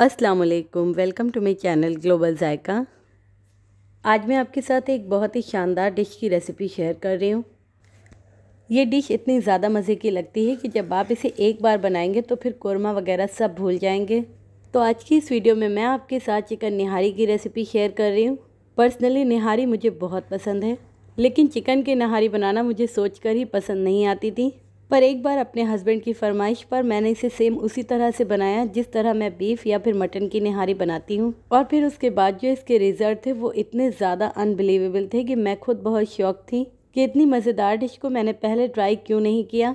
अस्सलाम वालेकुम welcome to my channel global Zaika आज मैं आपके साथ एक बहुत ही शानदार डिश की रेसिपी शेयर कर रही हूँ ये डिश इतनी ज़्यादा मज़े की लगती है कि जब आप इसे एक बार बनाएंगे तो फिर कौरमा वगैरह सब भूल जाएंगे तो आज की इस वीडियो में मैं आपके साथ चिकन निहारी की रेसिपी शेयर कर रही हूँ पर्सनली निहारी मुझे बहुत पसंद है लेकिन चिकन की निहारी बनाना मुझे सोच कर ही पसंद नहीं आती थी पर एक बार अपने हस्बैंड की फरमाइश पर मैंने इसे सेम उसी तरह से बनाया जिस तरह मैं बीफ या फिर मटन की निहारी बनाती हूँ और फिर उसके बाद जो इसके रिजल्ट थे वो इतने ज़्यादा अनबिलीवेबल थे कि मैं खुद बहुत शौक थी कि इतनी मज़ेदार डिश को मैंने पहले ट्राई क्यों नहीं किया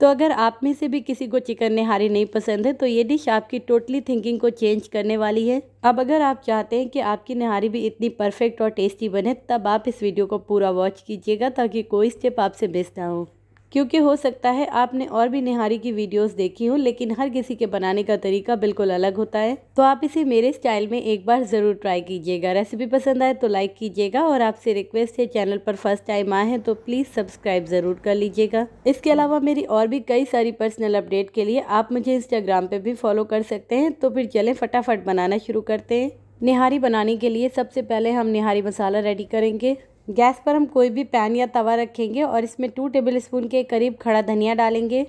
तो अगर आप में से भी किसी को चिकन निहारी नहीं पसंद है तो ये डिश आपकी टोटली थिंकिंग को चेंज करने वाली है अब अगर आप चाहते हैं कि आपकी निहारी भी इतनी परफेक्ट और टेस्टी बने तब आप इस वीडियो को पूरा वॉच कीजिएगा ताकि कोई स्टेप आपसे मिस ना हो क्योंकि हो सकता है आपने और भी निहारी की वीडियोस देखी हो लेकिन हर किसी के बनाने का तरीका बिल्कुल अलग होता है तो आप इसे मेरे स्टाइल में एक बार ज़रूर ट्राई कीजिएगा रेसिपी पसंद आए तो लाइक कीजिएगा और आपसे रिक्वेस्ट है चैनल पर फर्स्ट टाइम आए हैं तो प्लीज़ सब्सक्राइब ज़रूर कर लीजिएगा इसके अलावा मेरी और भी कई सारी पर्सनल अपडेट के लिए आप मुझे इंस्टाग्राम पर भी फॉलो कर सकते हैं तो फिर चलें फटाफट बनाना शुरू करते हैं निहारी बनाने के लिए सबसे पहले हम निहारी मसाला रेडी करेंगे गैस पर हम कोई भी पैन या तवा रखेंगे और इसमें टू टेबल स्पून के करीब खड़ा धनिया डालेंगे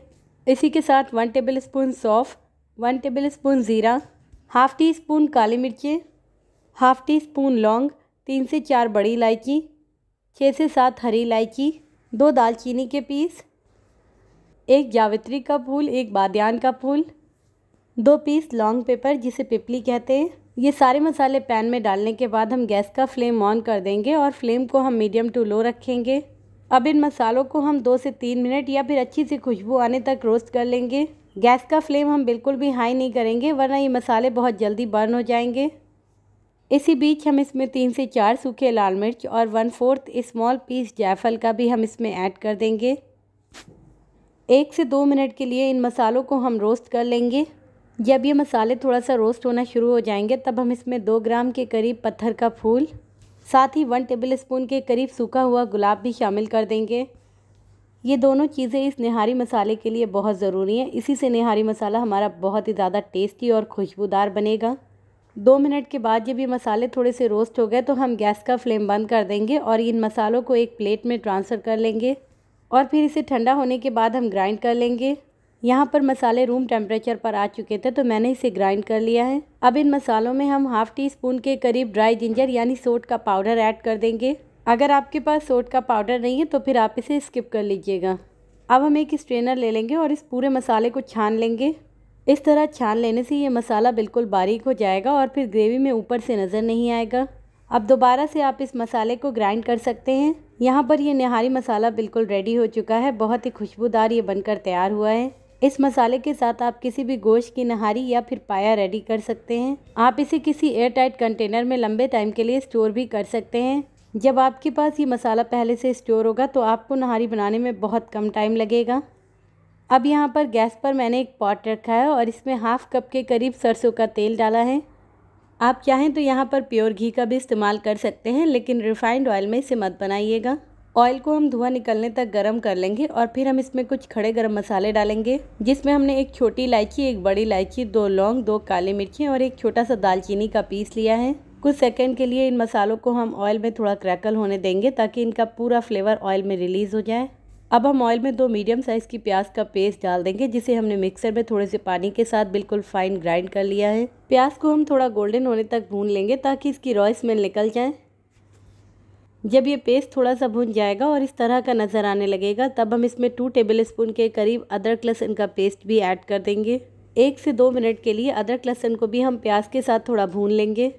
इसी के साथ वन टेबल स्पून सौफ़ वन टेबल स्पून ज़ीरा हाफ़ टी स्पून काली मिर्चें हाफ़ टी स्पून लौंग तीन से चार बड़ी इलायची छः से सात हरी इलायची दो दालचीनी के पीस एक जावित्री का फूल एक बादयान का फूल दो पीस लॉन्ग पेपर जिसे पिपली कहते हैं ये सारे मसाले पैन में डालने के बाद हम गैस का फ्लेम ऑन कर देंगे और फ्लेम को हम मीडियम टू लो रखेंगे अब इन मसालों को हम दो से तीन मिनट या फिर अच्छी सी खुशबू आने तक रोस्ट कर लेंगे गैस का फ्लेम हम बिल्कुल भी हाई नहीं करेंगे वरना ये मसाले बहुत जल्दी बर्न हो जाएंगे इसी बीच हम इसमें तीन से चार सूखे लाल मिर्च और वन फोर्थ स्मॉल पीस जायफल का भी हम इसमें ऐड कर देंगे एक से दो मिनट के लिए इन मसालों को हम रोस्ट कर लेंगे जब ये मसाले थोड़ा सा रोस्ट होना शुरू हो जाएंगे तब हम इसमें दो ग्राम के करीब पत्थर का फूल साथ ही वन टेबल स्पून के करीब सूखा हुआ गुलाब भी शामिल कर देंगे ये दोनों चीज़ें इस निहारी मसाले के लिए बहुत ज़रूरी हैं इसी से निहारी मसाला हमारा बहुत ही ज़्यादा टेस्टी और खुशबूदार बनेगा दो मिनट के बाद जब ये मसाले थोड़े से रोस्ट हो गए तो हम गैस का फ्लेम बंद कर देंगे और इन मसालों को एक प्लेट में ट्रांसफ़र कर लेंगे और फिर इसे ठंडा होने के बाद हम ग्राइंड कर लेंगे यहाँ पर मसाले रूम टेम्परेचर पर आ चुके थे तो मैंने इसे ग्राइंड कर लिया है अब इन मसालों में हम हाफ़ टी स्पून के करीब ड्राई जिंजर यानी सोट का पाउडर ऐड कर देंगे अगर आपके पास सोट का पाउडर नहीं है तो फिर आप इसे स्किप कर लीजिएगा अब हम एक स्ट्रेनर ले लेंगे और इस पूरे मसाले को छान लेंगे इस तरह छान लेने से ये मसाला बिल्कुल बारीक हो जाएगा और फिर ग्रेवी में ऊपर से नज़र नहीं आएगा अब दोबारा से आप इस मसाले को ग्राइंड कर सकते हैं यहाँ पर ये निहारी मसाला बिल्कुल रेडी हो चुका है बहुत ही खुशबूदार ये बनकर तैयार हुआ है इस मसाले के साथ आप किसी भी गोश्त की नहारी या फिर पाया रेडी कर सकते हैं आप इसे किसी एयरटाइट कंटेनर में लंबे टाइम के लिए स्टोर भी कर सकते हैं जब आपके पास ये मसाला पहले से स्टोर होगा तो आपको नहारी बनाने में बहुत कम टाइम लगेगा अब यहाँ पर गैस पर मैंने एक पॉट रखा है और इसमें हाफ़ कप के करीब सरसों का तेल डाला है आप चाहें तो यहाँ पर प्योर घी का भी इस्तेमाल कर सकते हैं लेकिन रिफ़ाइंड ऑयल में इसे मत बनाइएगा ऑयल को हम धुआं निकलने तक गर्म कर लेंगे और फिर हम इसमें कुछ खड़े गर्म मसाले डालेंगे जिसमें हमने एक छोटी इलायची एक बड़ी इलायची दो लौंग दो काली मिर्ची और एक छोटा सा दालचीनी का पीस लिया है कुछ सेकंड के लिए इन मसालों को हम ऑयल में थोड़ा क्रैकल होने देंगे ताकि इनका पूरा फ्लेवर ऑयल में रिलीज़ हो जाए अब हम ऑयल में दो मीडियम साइज़ की प्याज का पेस्ट डाल देंगे जिसे हमने मिक्सर में थोड़े से पानी के साथ बिल्कुल फाइन ग्राइंड कर लिया है प्याज को हम थोड़ा गोल्डन होने तक भून लेंगे ताकि इसकी रॉय स्मेल निकल जाए जब ये पेस्ट थोड़ा सा भुन जाएगा और इस तरह का नज़र आने लगेगा तब हम इसमें टू टेबल स्पून के करीब अदरक लहसुन का पेस्ट भी ऐड कर देंगे एक से दो मिनट के लिए अदरक लहसुन को भी हम प्याज के साथ थोड़ा भून लेंगे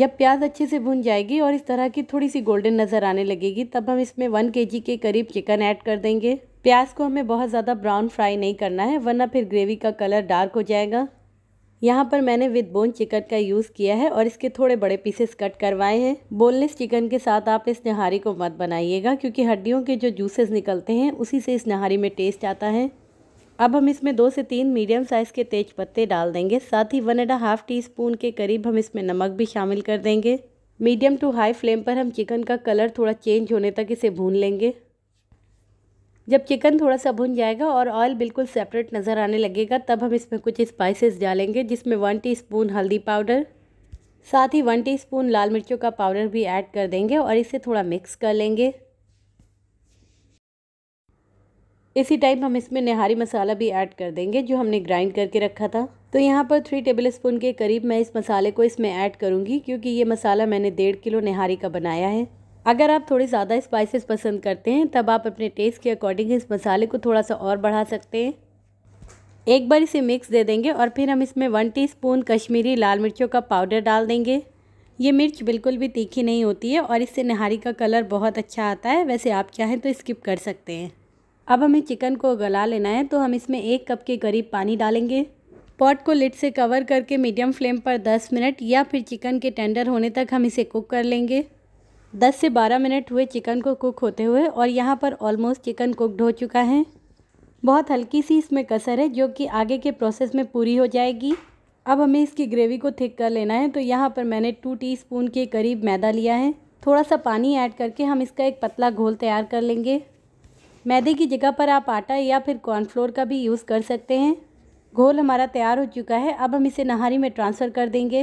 जब प्याज अच्छे से भुन जाएगी और इस तरह की थोड़ी सी गोल्डन नज़र आने लगेगी तब हम इसमें वन के के करीब चिकन ऐड कर देंगे प्याज को हमें बहुत ज़्यादा ब्राउन फ्राई नहीं करना है वरना फिर ग्रेवी का कलर डार्क हो जाएगा यहाँ पर मैंने विद बोन चिकन का यूज़ किया है और इसके थोड़े बड़े पीसेस कट करवाए हैं बोनलेस चिकन के साथ आप इस नहारी को मत बनाइएगा क्योंकि हड्डियों के जो जूसेस निकलते हैं उसी से इस नहारी में टेस्ट आता है अब हम इसमें दो से तीन मीडियम साइज़ के तेज पत्ते डाल देंगे साथ ही one and half teaspoon के करीब हम इसमें नमक भी शामिल कर देंगे मीडियम टू हाई फ्लेम पर हम चिकन का कलर थोड़ा चेंज होने तक इसे भून लेंगे जब चिकन थोड़ा सा भुन जाएगा और ऑयल बिल्कुल सेपरेट नज़र आने लगेगा तब हम इसमें कुछ स्पाइसेस डालेंगे जिसमें वन टीस्पून हल्दी पाउडर साथ ही वन टीस्पून लाल मिर्चों का पाउडर भी ऐड कर देंगे और इसे थोड़ा मिक्स कर लेंगे इसी टाइम हम इसमें नहारी मसाला भी ऐड कर देंगे जो हमने ग्राइंड करके रखा था तो यहाँ पर थ्री टेबल स्पून के करीब मैं इस मसाले को इसमें ऐड करूँगी क्योंकि ये मसाला मैंने डेढ़ किलो नहारी का बनाया है अगर आप थोड़े ज़्यादा स्पाइसेस पसंद करते हैं तब आप अपने टेस्ट के अकॉर्डिंग इस मसाले को थोड़ा सा और बढ़ा सकते हैं एक बार इसे मिक्स दे देंगे और फिर हम इसमें वन टीस्पून कश्मीरी लाल मिर्चों का पाउडर डाल देंगे ये मिर्च बिल्कुल भी तीखी नहीं होती है और इससे नहारी का कलर बहुत अच्छा आता है वैसे आप चाहें तो स्किप कर सकते हैं अब हमें चिकन को गला लेना है तो हम इसमें एक कप के करीब पानी डालेंगे पॉट को लिट से कवर करके मीडियम फ्लेम पर 10 मिनट या फिर चिकन के टेंडर होने तक हम इसे कुक कर लेंगे 10 से 12 मिनट हुए चिकन को कुक होते हुए और यहाँ पर ऑलमोस्ट चिकन कुकड हो चुका है बहुत हल्की सी इसमें कसर है जो कि आगे के प्रोसेस में पूरी हो जाएगी अब हमें इसकी ग्रेवी को थिक कर लेना है तो यहाँ पर मैंने टू टीस्पून के करीब मैदा लिया है थोड़ा सा पानी ऐड करके हम इसका एक पतला घोल तैयार कर लेंगे मैदे की जगह पर आप आटा या फिर कॉर्नफ्लोर का भी यूज़ कर सकते हैं घोल हमारा तैयार हो चुका है अब हम इसे नहारी में ट्रांसफ़र कर देंगे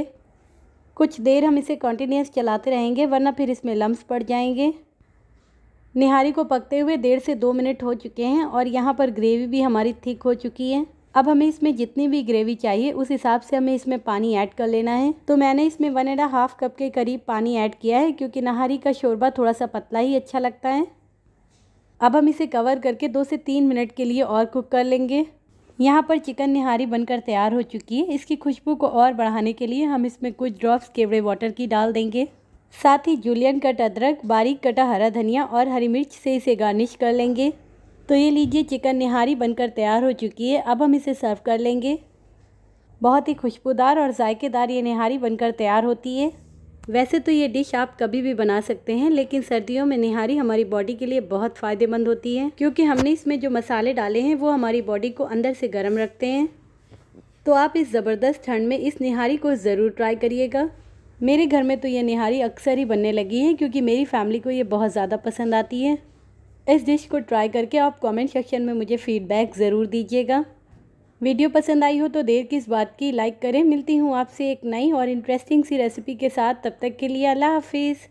कुछ देर हम इसे कंटिन्यूस चलाते रहेंगे वरना फिर इसमें लम्ब पड़ जाएंगे निहारी को पकते हुए डेढ़ से दो मिनट हो चुके हैं और यहाँ पर ग्रेवी भी हमारी थिक हो चुकी है अब हमें इसमें जितनी भी ग्रेवी चाहिए उस हिसाब से हमें इसमें पानी ऐड कर लेना है तो मैंने इसमें वन एंड हाफ कप के करीब पानी ऐड किया है क्योंकि नहारी का शोरबा थोड़ा सा पतला ही अच्छा लगता है अब हम इसे कवर करके दो से तीन मिनट के लिए और कुक कर लेंगे यहाँ पर चिकन निहारी बनकर तैयार हो चुकी है इसकी खुशबू को और बढ़ाने के लिए हम इसमें कुछ ड्रॉप्स केवड़े वाटर की डाल देंगे साथ ही जूलियन कट अदरक बारीक कटा हरा धनिया और हरी मिर्च से इसे गार्निश कर लेंगे तो ये लीजिए चिकन निहारी बनकर तैयार हो चुकी है अब हम इसे सर्व कर लेंगे बहुत ही खुशबूदार और ज़ायकेदार ये निहारी बनकर तैयार होती है वैसे तो ये डिश आप कभी भी बना सकते हैं लेकिन सर्दियों में निहारी हमारी बॉडी के लिए बहुत फ़ायदेमंद होती है क्योंकि हमने इसमें जो मसाले डाले हैं वो हमारी बॉडी को अंदर से गर्म रखते हैं तो आप इस ज़बरदस्त ठंड में इस निहारी को ज़रूर ट्राई करिएगा मेरे घर में तो ये निहारी अक्सर ही बनने लगी है क्योंकि मेरी फैमिली को ये बहुत ज़्यादा पसंद आती है इस डिश को ट्राई करके आप कमेंट सेक्शन में मुझे फ़ीडबैक ज़रूर दीजिएगा वीडियो पसंद आई हो तो देर किस बात की लाइक करें मिलती हूँ आपसे एक नई और इंटरेस्टिंग सी रेसिपी के साथ तब तक के लिए अल्लाह हाफिज़